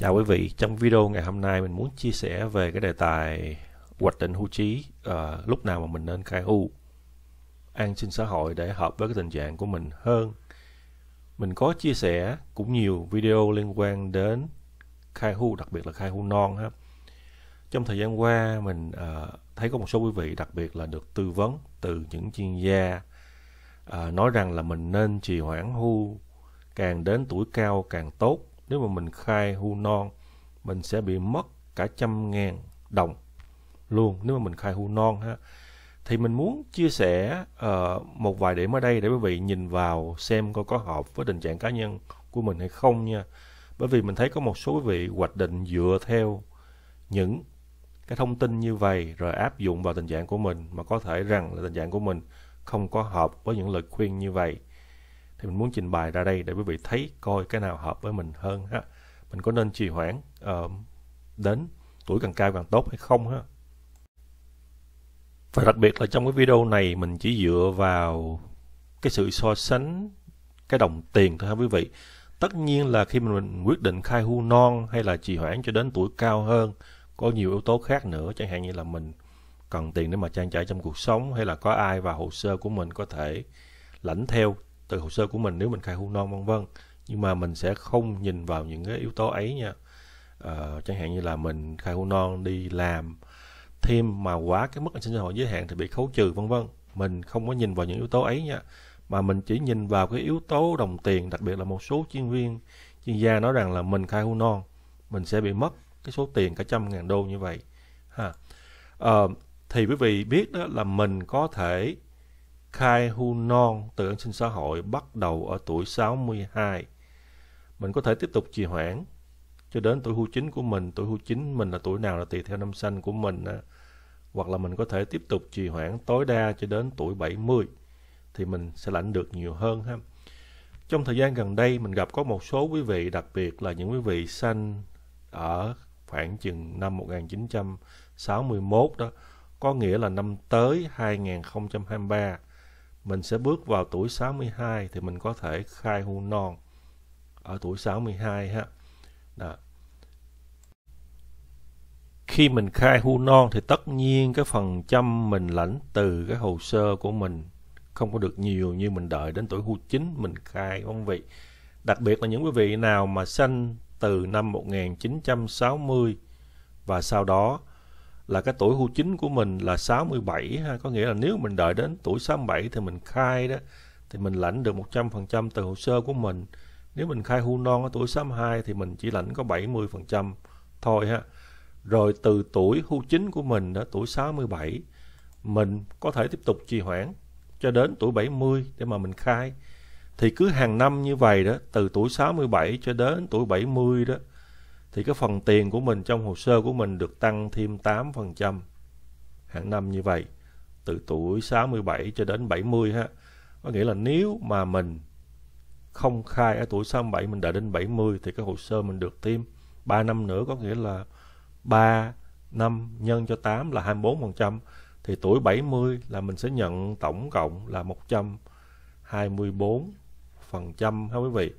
Chào quý vị, trong video ngày hôm nay mình muốn chia sẻ về cái đề tài hoạch định hưu trí uh, lúc nào mà mình nên khai hưu an sinh xã hội để hợp với cái tình trạng của mình hơn. Mình có chia sẻ cũng nhiều video liên quan đến khai hưu, đặc biệt là khai hưu non ha. Trong thời gian qua mình uh, thấy có một số quý vị đặc biệt là được tư vấn từ những chuyên gia uh, nói rằng là mình nên trì hoãn hưu càng đến tuổi cao càng tốt nếu mà mình khai hưu non mình sẽ bị mất cả trăm ngàn đồng luôn nếu mà mình khai hưu non ha thì mình muốn chia sẻ uh, một vài điểm ở đây để quý vị nhìn vào xem coi có hợp với tình trạng cá nhân của mình hay không nha bởi vì mình thấy có một số quý vị hoạch định dựa theo những cái thông tin như vậy rồi áp dụng vào tình trạng của mình mà có thể rằng là tình trạng của mình không có hợp với những lời khuyên như vậy thì mình muốn trình bày ra đây để quý vị thấy coi cái nào hợp với mình hơn ha mình có nên trì hoãn uh, đến tuổi càng cao càng tốt hay không ha và đặc biệt là trong cái video này mình chỉ dựa vào cái sự so sánh cái đồng tiền thôi ha quý vị tất nhiên là khi mình quyết định khai hưu non hay là trì hoãn cho đến tuổi cao hơn có nhiều yếu tố khác nữa chẳng hạn như là mình cần tiền để mà trang trải trong cuộc sống hay là có ai vào hồ sơ của mình có thể lãnh theo từ hồ sơ của mình nếu mình khai hưu non vân vân nhưng mà mình sẽ không nhìn vào những cái yếu tố ấy nha uh, chẳng hạn như là mình khai hưu non đi làm thêm mà quá cái mức an sinh xã hội giới hạn thì bị khấu trừ vân vân mình không có nhìn vào những yếu tố ấy nha mà mình chỉ nhìn vào cái yếu tố đồng tiền đặc biệt là một số chuyên viên chuyên gia nói rằng là mình khai hưu non mình sẽ bị mất cái số tiền cả trăm ngàn đô như vậy ha uh, thì quý vị biết đó là mình có thể Kai Hu Non, tự an sinh xã hội, bắt đầu ở tuổi 62. Mình có thể tiếp tục trì hoãn cho đến tuổi hưu chính của mình. Tuổi hưu chính mình là tuổi nào là tùy theo năm sinh của mình. À. Hoặc là mình có thể tiếp tục trì hoãn tối đa cho đến tuổi 70 thì mình sẽ lãnh được nhiều hơn ha. Trong thời gian gần đây mình gặp có một số quý vị đặc biệt là những quý vị sanh ở khoảng chừng năm 1961 đó, có nghĩa là năm tới 2023 mình sẽ bước vào tuổi 62 thì mình có thể khai hưu non ở tuổi 62 ha. Đó. Khi mình khai hưu non thì tất nhiên cái phần trăm mình lãnh từ cái hồ sơ của mình không có được nhiều như mình đợi đến tuổi hưu chính mình khai ông vị. Đặc biệt là những quý vị nào mà sanh từ năm 1960 và sau đó là cái tuổi hưu chính của mình là 67 ha, có nghĩa là nếu mình đợi đến tuổi 67 thì mình khai đó thì mình lãnh được 100% từ hồ sơ của mình. Nếu mình khai hưu non ở tuổi 62 thì mình chỉ lãnh có 70% thôi ha. Rồi từ tuổi hưu chính của mình đó tuổi 67 mình có thể tiếp tục trì hoãn cho đến tuổi 70 để mà mình khai. Thì cứ hàng năm như vậy đó, từ tuổi 67 cho đến tuổi 70 đó thì cái phần tiền của mình trong hồ sơ của mình được tăng thêm 8% hàng năm như vậy từ tuổi 67 cho đến 70 ha. Có nghĩa là nếu mà mình không khai ở tuổi 67 mình đã đến 70 thì cái hồ sơ mình được thêm 3 năm nữa có nghĩa là 3 năm nhân cho 8 là 24% thì tuổi 70 là mình sẽ nhận tổng cộng là 124 phần trăm ha quý vị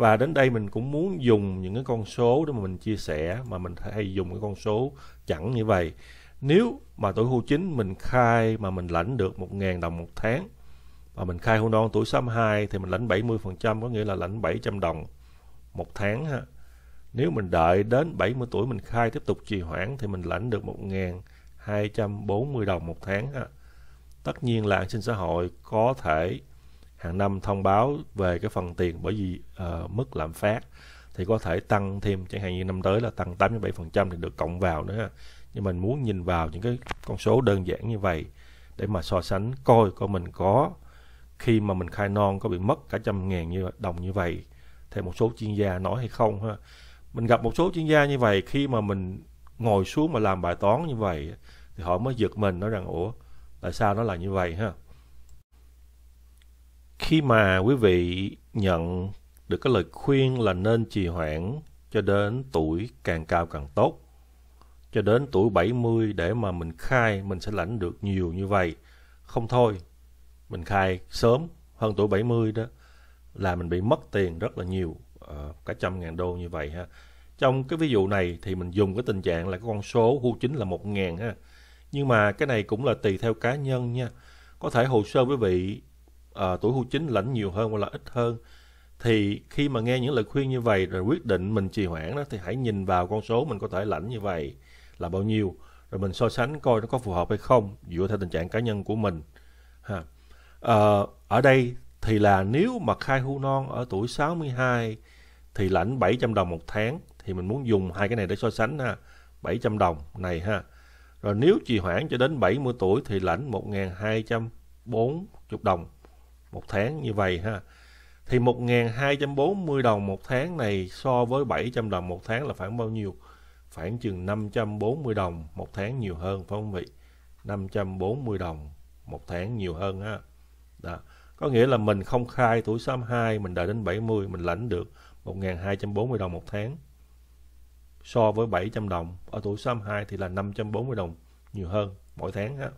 và đến đây mình cũng muốn dùng những cái con số để mà mình chia sẻ mà mình hay dùng cái con số chẳng như vậy nếu mà tuổi hưu chính mình khai mà mình lãnh được 1.000 đồng một tháng và mình khai hưu non tuổi 62 thì mình lãnh 70% có nghĩa là lãnh 700 đồng một tháng ha. Nếu mình đợi đến 70 tuổi mình khai tiếp tục trì hoãn thì mình lãnh được 1.240 đồng một tháng ha. Tất nhiên là an sinh xã hội có thể hàng năm thông báo về cái phần tiền bởi vì uh, mức lạm phát thì có thể tăng thêm chẳng hạn như năm tới là tăng 87% thì được cộng vào nữa nhưng mình muốn nhìn vào những cái con số đơn giản như vậy để mà so sánh coi coi mình có khi mà mình khai non có bị mất cả trăm ngàn như đồng như vậy theo một số chuyên gia nói hay không ha mình gặp một số chuyên gia như vậy khi mà mình ngồi xuống mà làm bài toán như vậy thì họ mới giật mình nói rằng ủa tại sao nó là như vậy ha khi mà quý vị nhận được cái lời khuyên là nên trì hoãn cho đến tuổi càng cao càng tốt. Cho đến tuổi 70 để mà mình khai mình sẽ lãnh được nhiều như vậy. Không thôi, mình khai sớm hơn tuổi 70 đó là mình bị mất tiền rất là nhiều, ờ, cả trăm ngàn đô như vậy ha. Trong cái ví dụ này thì mình dùng cái tình trạng là cái con số hưu chính là một ngàn ha. Nhưng mà cái này cũng là tùy theo cá nhân nha. Có thể hồ sơ quý vị à, tuổi hưu chính lãnh nhiều hơn hoặc là ít hơn thì khi mà nghe những lời khuyên như vậy rồi quyết định mình trì hoãn đó thì hãy nhìn vào con số mình có thể lãnh như vậy là bao nhiêu rồi mình so sánh coi nó có phù hợp hay không dựa theo tình trạng cá nhân của mình ha à, ở đây thì là nếu mà khai hưu non ở tuổi 62 thì lãnh 700 đồng một tháng thì mình muốn dùng hai cái này để so sánh ha 700 đồng này ha rồi nếu trì hoãn cho đến 70 tuổi thì lãnh 1.240 đồng một tháng như vậy ha thì 1.240 đồng một tháng này so với 700 đồng một tháng là khoảng bao nhiêu? Khoảng chừng 540 đồng một tháng nhiều hơn phải không vị? 540 đồng một tháng nhiều hơn ha. Đó. Có nghĩa là mình không khai tuổi 62, mình đợi đến 70 mình lãnh được 1.240 đồng một tháng. So với 700 đồng ở tuổi 62 thì là 540 đồng nhiều hơn mỗi tháng ha.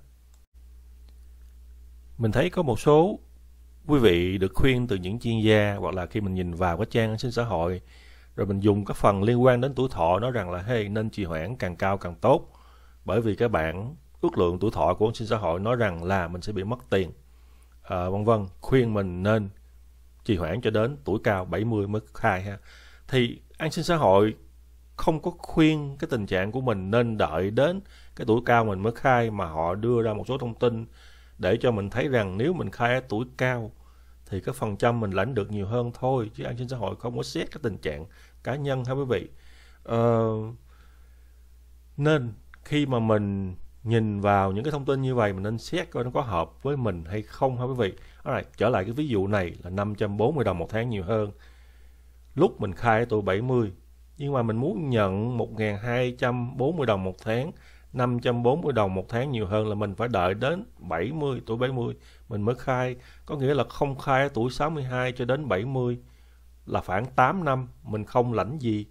Mình thấy có một số quý vị được khuyên từ những chuyên gia hoặc là khi mình nhìn vào cái trang sinh xã hội rồi mình dùng các phần liên quan đến tuổi thọ nói rằng là hey nên trì hoãn càng cao càng tốt bởi vì các bạn ước lượng tuổi thọ của sinh xã hội nói rằng là mình sẽ bị mất tiền à, vân vân khuyên mình nên trì hoãn cho đến tuổi cao 70 mới khai ha thì an sinh xã hội không có khuyên cái tình trạng của mình nên đợi đến cái tuổi cao mình mới khai mà họ đưa ra một số thông tin để cho mình thấy rằng nếu mình khai ở tuổi cao thì cái phần trăm mình lãnh được nhiều hơn thôi chứ an sinh xã hội không có xét cái tình trạng cá nhân ha quý vị ờ, nên khi mà mình nhìn vào những cái thông tin như vậy mình nên xét coi nó có hợp với mình hay không ha quý vị Alright, trở lại cái ví dụ này là 540 đồng một tháng nhiều hơn lúc mình khai ở tuổi 70 nhưng mà mình muốn nhận 1.240 đồng một tháng 540 đồng một tháng nhiều hơn là mình phải đợi đến 70 tuổi 70 mình mới khai có nghĩa là không khai tuổi 62 cho đến 70 là khoảng 8 năm mình không lãnh gì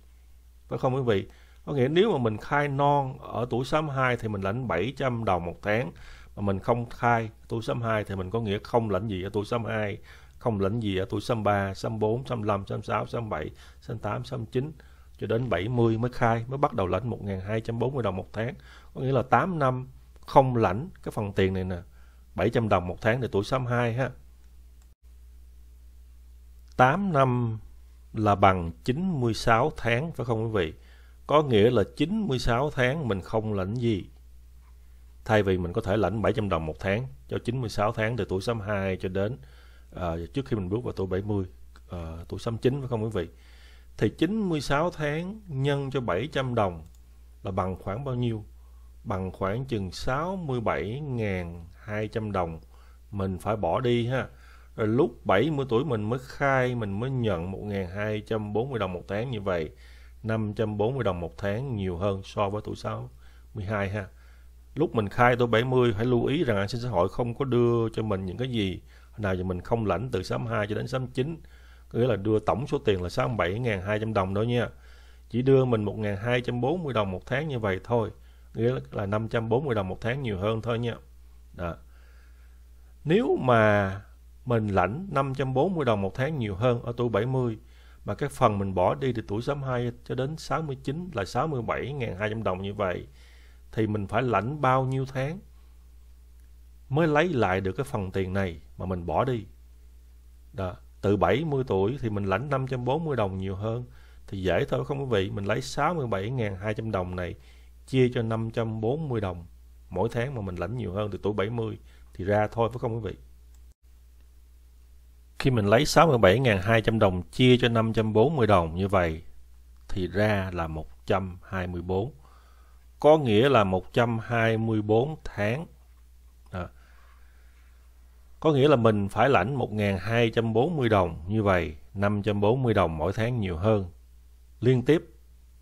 phải không quý vị có nghĩa nếu mà mình khai non ở tuổi 62 thì mình lãnh 700 đồng một tháng mà mình không khai tuổi 62 thì mình có nghĩa không lãnh gì ở tuổi 62 không lãnh gì ở tuổi 63, 64, 65, 66, 67, 68, 69 cho đến 70 mới khai mới bắt đầu lãnh 1.240 đồng một tháng có nghĩa là 8 năm không lãnh cái phần tiền này nè 700 đồng một tháng để tuổi 62 ha 8 năm là bằng 96 tháng phải không quý vị có nghĩa là 96 tháng mình không lãnh gì thay vì mình có thể lãnh 700 đồng một tháng cho 96 tháng từ tuổi 62 cho đến uh, trước khi mình bước vào tuổi 70 uh, à, tuổi 69 phải không quý vị thì 96 tháng nhân cho 700 đồng là bằng khoảng bao nhiêu? Bằng khoảng chừng 67.200 đồng mình phải bỏ đi ha. Rồi lúc 70 tuổi mình mới khai mình mới nhận 1.240 đồng một tháng như vậy. 540 đồng một tháng nhiều hơn so với tuổi 62 ha. Lúc mình khai tuổi 70 phải lưu ý rằng an sinh xã hội không có đưa cho mình những cái gì nào giờ mình không lãnh từ 62 cho đến 69 nghĩa là đưa tổng số tiền là 67.200 đồng đó nha chỉ đưa mình 1.240 đồng một tháng như vậy thôi nghĩa là 540 đồng một tháng nhiều hơn thôi nha đó. nếu mà mình lãnh 540 đồng một tháng nhiều hơn ở tuổi 70 mà cái phần mình bỏ đi từ tuổi 62 cho đến 69 là 67.200 đồng như vậy thì mình phải lãnh bao nhiêu tháng mới lấy lại được cái phần tiền này mà mình bỏ đi đó từ 70 tuổi thì mình lãnh 540 đồng nhiều hơn thì dễ thôi không quý vị mình lấy 67.200 đồng này chia cho 540 đồng mỗi tháng mà mình lãnh nhiều hơn từ tuổi 70 thì ra thôi phải không quý vị khi mình lấy 67.200 đồng chia cho 540 đồng như vậy thì ra là 124 có nghĩa là 124 tháng có nghĩa là mình phải lãnh 1.240 đồng như vậy, 540 đồng mỗi tháng nhiều hơn. Liên tiếp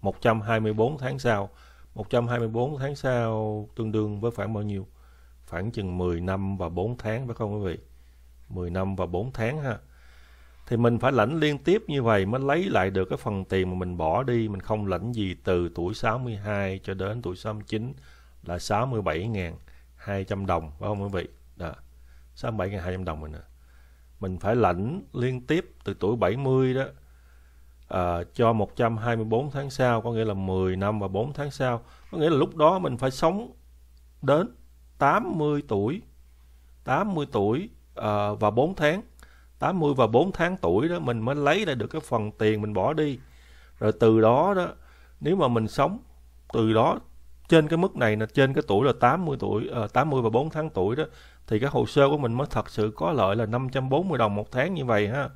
124 tháng sau, 124 tháng sau tương đương với khoảng bao nhiêu? Khoảng chừng 10 năm và 4 tháng phải không quý vị? 10 năm và 4 tháng ha. Thì mình phải lãnh liên tiếp như vậy mới lấy lại được cái phần tiền mà mình bỏ đi, mình không lãnh gì từ tuổi 62 cho đến tuổi 69 là 67.200 đồng phải không quý vị? sáu bảy ngàn hai trăm đồng rồi nè, mình phải lãnh liên tiếp từ tuổi 70 đó à, cho 124 tháng sau có nghĩa là 10 năm và 4 tháng sau có nghĩa là lúc đó mình phải sống đến 80 tuổi 80 tuổi à, và 4 tháng 80 và 4 tháng tuổi đó mình mới lấy lại được cái phần tiền mình bỏ đi rồi từ đó đó nếu mà mình sống từ đó trên cái mức này là trên cái tuổi là 80 tuổi à, ờ, 80 và 4 tháng tuổi đó thì cái hồ sơ của mình mới thật sự có lợi là 540 đồng một tháng như vậy ha.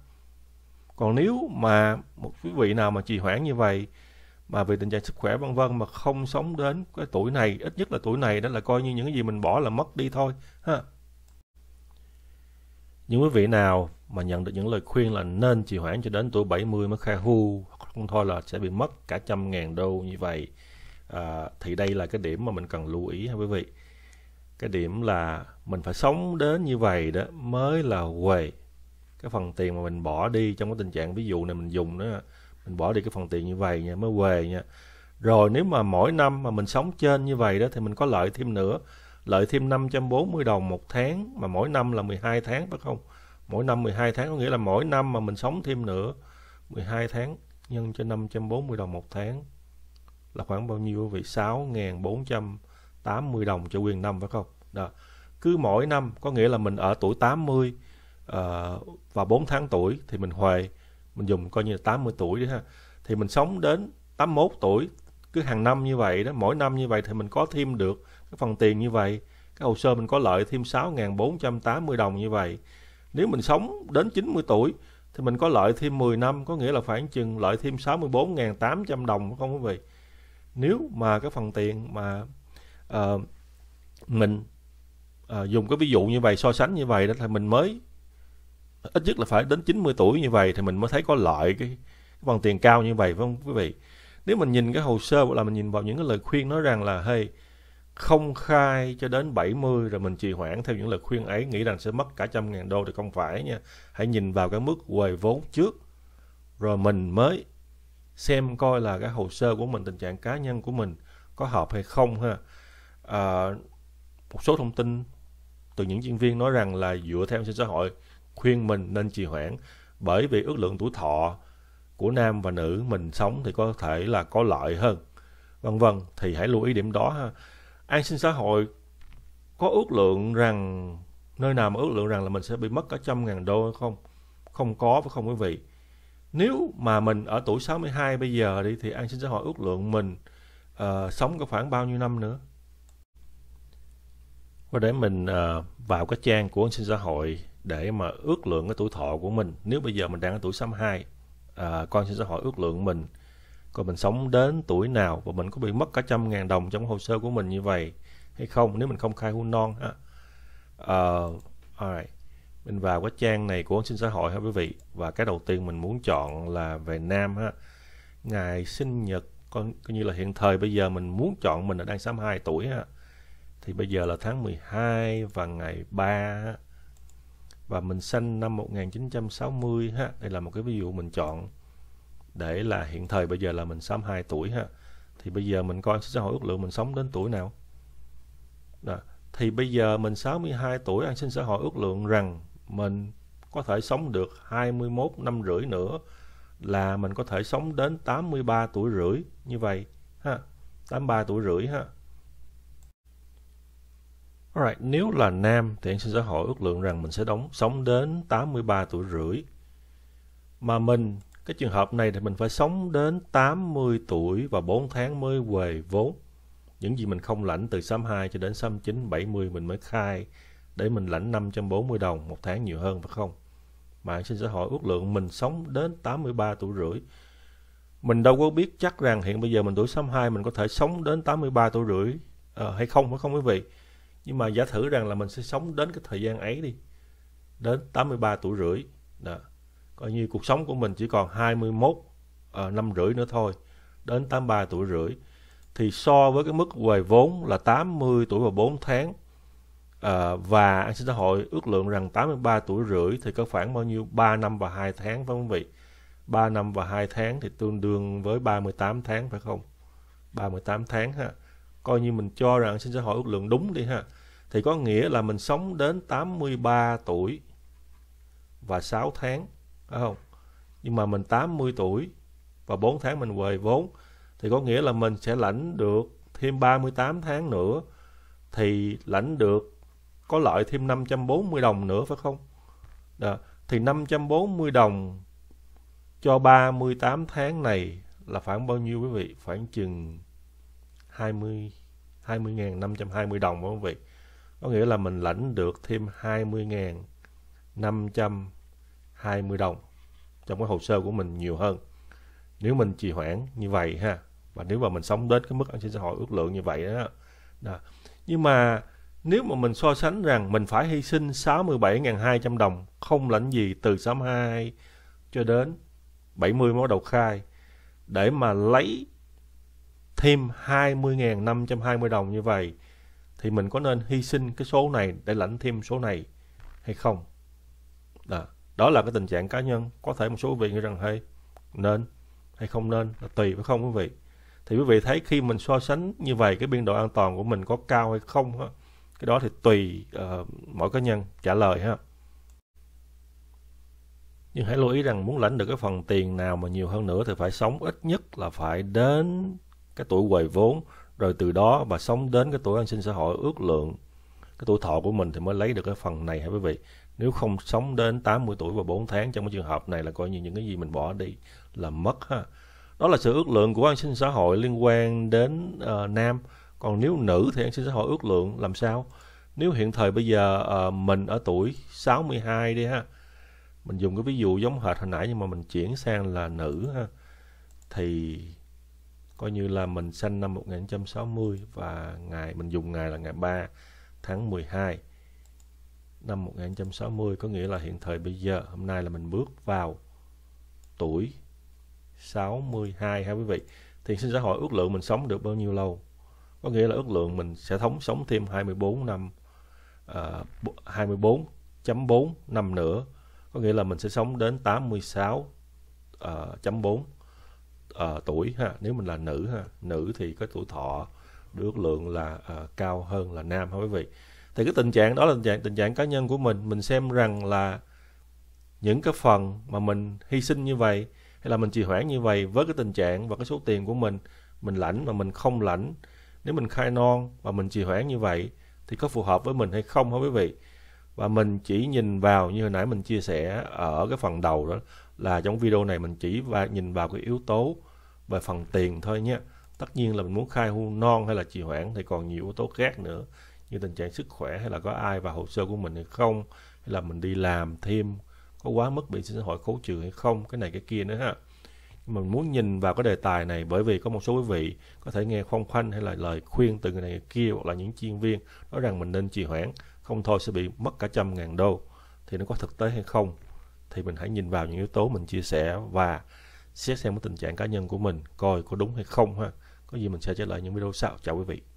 Còn nếu mà một quý vị nào mà trì hoãn như vậy mà về tình trạng sức khỏe vân vân mà không sống đến cái tuổi này, ít nhất là tuổi này đó là coi như những cái gì mình bỏ là mất đi thôi ha. Những quý vị nào mà nhận được những lời khuyên là nên trì hoãn cho đến tuổi 70 mới khai hưu, không thôi là sẽ bị mất cả trăm ngàn đô như vậy à, thì đây là cái điểm mà mình cần lưu ý ha quý vị cái điểm là mình phải sống đến như vậy đó mới là huề cái phần tiền mà mình bỏ đi trong cái tình trạng ví dụ này mình dùng đó mình bỏ đi cái phần tiền như vậy nha mới huề nha rồi nếu mà mỗi năm mà mình sống trên như vậy đó thì mình có lợi thêm nữa lợi thêm 540 đồng một tháng mà mỗi năm là 12 tháng phải không mỗi năm 12 tháng có nghĩa là mỗi năm mà mình sống thêm nữa 12 tháng nhân cho 540 đồng một tháng là khoảng bao nhiêu quý vị? 6.480 đồng cho quyền năm phải không? Đó. Cứ mỗi năm có nghĩa là mình ở tuổi 80 uh, ờ, và 4 tháng tuổi thì mình huề mình dùng coi như là 80 tuổi đi ha. Thì mình sống đến 81 tuổi cứ hàng năm như vậy đó, mỗi năm như vậy thì mình có thêm được cái phần tiền như vậy. Cái hồ sơ mình có lợi thêm 6.480 đồng như vậy. Nếu mình sống đến 90 tuổi thì mình có lợi thêm 10 năm có nghĩa là khoảng chừng lợi thêm 64.800 đồng không quý vị nếu mà cái phần tiền mà uh, mình uh, dùng cái ví dụ như vậy so sánh như vậy đó thì mình mới ít nhất là phải đến 90 tuổi như vậy thì mình mới thấy có lợi cái, cái phần tiền cao như vậy phải không quý vị nếu mình nhìn cái hồ sơ hoặc là mình nhìn vào những cái lời khuyên nói rằng là hey không khai cho đến 70 rồi mình trì hoãn theo những lời khuyên ấy nghĩ rằng sẽ mất cả trăm ngàn đô thì không phải nha hãy nhìn vào cái mức quầy vốn trước rồi mình mới xem coi là cái hồ sơ của mình tình trạng cá nhân của mình có hợp hay không ha à, một số thông tin từ những chuyên viên nói rằng là dựa theo trên xã hội khuyên mình nên trì hoãn bởi vì ước lượng tuổi thọ của nam và nữ mình sống thì có thể là có lợi hơn vân vân thì hãy lưu ý điểm đó ha an sinh xã hội có ước lượng rằng nơi nào mà ước lượng rằng là mình sẽ bị mất cả trăm ngàn đô hay không không có phải không quý vị nếu mà mình ở tuổi 62 bây giờ đi thì an sinh xã hội ước lượng mình uh, sống có khoảng bao nhiêu năm nữa và để mình uh, vào cái trang của an sinh xã hội để mà ước lượng cái tuổi thọ của mình nếu bây giờ mình đang ở tuổi 62 uh, ờ, con sinh xã hội ước lượng mình coi mình sống đến tuổi nào và mình có bị mất cả trăm ngàn đồng trong hồ sơ của mình như vậy hay không nếu mình không khai hôn non ha uh, alright mình vào cái trang này của sinh xã hội ha quý vị và cái đầu tiên mình muốn chọn là về nam ha ngày sinh nhật con coi như là hiện thời bây giờ mình muốn chọn mình là đang 62 tuổi ha thì bây giờ là tháng 12 và ngày 3 và mình sinh năm 1960 ha đây là một cái ví dụ mình chọn để là hiện thời bây giờ là mình 62 tuổi ha thì bây giờ mình coi xã hội ước lượng mình sống đến tuổi nào Đó. thì bây giờ mình 62 tuổi an sinh xã hội ước lượng rằng mình có thể sống được 21 năm rưỡi nữa là mình có thể sống đến 83 tuổi rưỡi như vậy ha 83 tuổi rưỡi ha Alright, nếu là nam thì anh xin sẽ hỏi ước lượng rằng mình sẽ đóng sống đến 83 tuổi rưỡi. Mà mình, cái trường hợp này thì mình phải sống đến 80 tuổi và 4 tháng mới về vốn. Những gì mình không lãnh từ 62 cho đến 69, 70 mình mới khai để mình lãnh 540 đồng một tháng nhiều hơn phải không? Mạng xin sẽ hỏi ước lượng mình sống đến 83 tuổi rưỡi. Mình đâu có biết chắc rằng hiện bây giờ mình tuổi 62 mình có thể sống đến 83 tuổi rưỡi à, hay không phải không quý vị? Nhưng mà giả thử rằng là mình sẽ sống đến cái thời gian ấy đi. Đến 83 tuổi rưỡi. Đó. Coi như cuộc sống của mình chỉ còn 21 à, ờ, năm rưỡi nữa thôi. Đến 83 tuổi rưỡi. Thì so với cái mức về vốn là 80 tuổi và 4 tháng À, và an sinh xã hội ước lượng rằng 83 tuổi rưỡi thì có khoảng bao nhiêu 3 năm và 2 tháng phải không quý vị 3 năm và 2 tháng thì tương đương với 38 tháng phải không 38 tháng ha coi như mình cho rằng an sinh xã hội ước lượng đúng đi ha thì có nghĩa là mình sống đến 83 tuổi và 6 tháng phải không nhưng mà mình 80 tuổi và 4 tháng mình về vốn thì có nghĩa là mình sẽ lãnh được thêm 38 tháng nữa thì lãnh được có lợi thêm 540 đồng nữa phải không? Đó. Thì 540 đồng cho 38 tháng này là khoảng bao nhiêu quý vị? Khoảng chừng 20 20.520 đồng đúng không quý vị? Có nghĩa là mình lãnh được thêm 20.520 đồng trong cái hồ sơ của mình nhiều hơn. Nếu mình trì hoãn như vậy ha, và nếu mà mình sống đến cái mức an sinh xã hội ước lượng như vậy đó. đó. Nhưng mà nếu mà mình so sánh rằng mình phải hy sinh 67.200 đồng, không lãnh gì từ 62 cho đến 70 máu đầu khai, để mà lấy thêm 20.520 đồng như vậy, thì mình có nên hy sinh cái số này để lãnh thêm số này hay không? Đó, đó là cái tình trạng cá nhân. Có thể một số quý vị nghĩ rằng, hey, nên hay không nên là tùy phải không quý vị? Thì quý vị thấy khi mình so sánh như vậy, cái biên độ an toàn của mình có cao hay không? Đó, cái đó thì tùy uh, mỗi cá nhân trả lời ha nhưng hãy lưu ý rằng muốn lãnh được cái phần tiền nào mà nhiều hơn nữa thì phải sống ít nhất là phải đến cái tuổi quầy vốn rồi từ đó và sống đến cái tuổi an sinh xã hội ước lượng cái tuổi thọ của mình thì mới lấy được cái phần này hả quý vị nếu không sống đến 80 tuổi và 4 tháng trong cái trường hợp này là coi như những cái gì mình bỏ đi là mất ha đó là sự ước lượng của an sinh xã hội liên quan đến uh, nam còn nếu nữ thì an sinh xã hội ước lượng làm sao nếu hiện thời bây giờ à, mình ở tuổi 62 đi ha mình dùng cái ví dụ giống hệt hồi nãy nhưng mà mình chuyển sang là nữ ha thì coi như là mình sinh năm 1960 và ngày mình dùng ngày là ngày 3 tháng 12 năm 1960 có nghĩa là hiện thời bây giờ hôm nay là mình bước vào tuổi 62 ha quý vị thì sinh xã hội ước lượng mình sống được bao nhiêu lâu có nghĩa là ước lượng mình sẽ thống sống thêm 24 năm uh, à, 24.4 năm nữa có nghĩa là mình sẽ sống đến 86 uh, à, chấm 4 uh, à, tuổi ha nếu mình là nữ ha nữ thì có tuổi thọ được lượng là uh, cao hơn là nam ha quý vị thì cái tình trạng đó là tình trạng tình trạng cá nhân của mình mình xem rằng là những cái phần mà mình hy sinh như vậy hay là mình trì hoãn như vậy với cái tình trạng và cái số tiền của mình mình lãnh mà mình không lãnh nếu mình khai non và mình trì hoãn như vậy thì có phù hợp với mình hay không hả quý vị và mình chỉ nhìn vào như hồi nãy mình chia sẻ ở cái phần đầu đó là trong video này mình chỉ và nhìn vào cái yếu tố về phần tiền thôi nhé tất nhiên là mình muốn khai hưu non hay là trì hoãn thì còn nhiều yếu tố khác nữa như tình trạng sức khỏe hay là có ai vào hồ sơ của mình hay không hay là mình đi làm thêm có quá mức bị xã hội khấu trừ hay không cái này cái kia nữa ha mình muốn nhìn vào cái đề tài này bởi vì có một số quý vị có thể nghe phong khoanh hay là lời khuyên từ người này người kia hoặc là những chuyên viên nói rằng mình nên trì hoãn không thôi sẽ bị mất cả trăm ngàn đô thì nó có thực tế hay không thì mình hãy nhìn vào những yếu tố mình chia sẻ và xét xem cái tình trạng cá nhân của mình coi có đúng hay không ha có gì mình sẽ trả lời những video sau chào quý vị